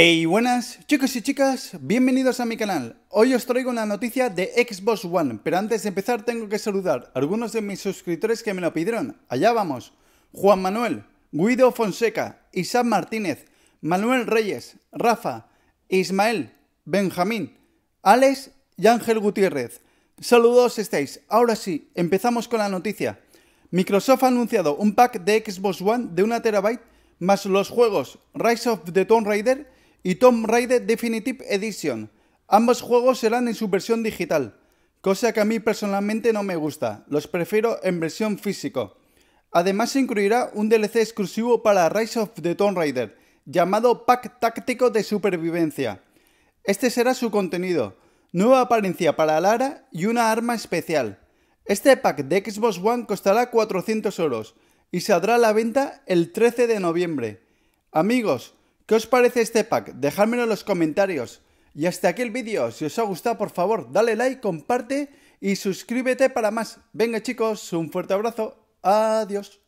Hey, buenas chicos y chicas, bienvenidos a mi canal. Hoy os traigo una noticia de Xbox One, pero antes de empezar tengo que saludar a algunos de mis suscriptores que me lo pidieron. Allá vamos. Juan Manuel, Guido Fonseca, Isaac Martínez, Manuel Reyes, Rafa, Ismael, Benjamín, Alex y Ángel Gutiérrez. Saludos estáis. Ahora sí, empezamos con la noticia. Microsoft ha anunciado un pack de Xbox One de 1 terabyte más los juegos Rise of the Tomb Raider y Tomb Raider Definitive Edition. Ambos juegos serán en su versión digital, cosa que a mí personalmente no me gusta, los prefiero en versión físico. Además se incluirá un DLC exclusivo para Rise of the Tomb Raider, llamado Pack Táctico de Supervivencia. Este será su contenido, nueva apariencia para Lara y una arma especial. Este pack de Xbox One costará 400 euros y saldrá a la venta el 13 de noviembre. Amigos, ¿Qué os parece este pack? Dejadmelo en los comentarios. Y hasta aquí el vídeo. Si os ha gustado, por favor, dale like, comparte y suscríbete para más. Venga chicos, un fuerte abrazo. Adiós.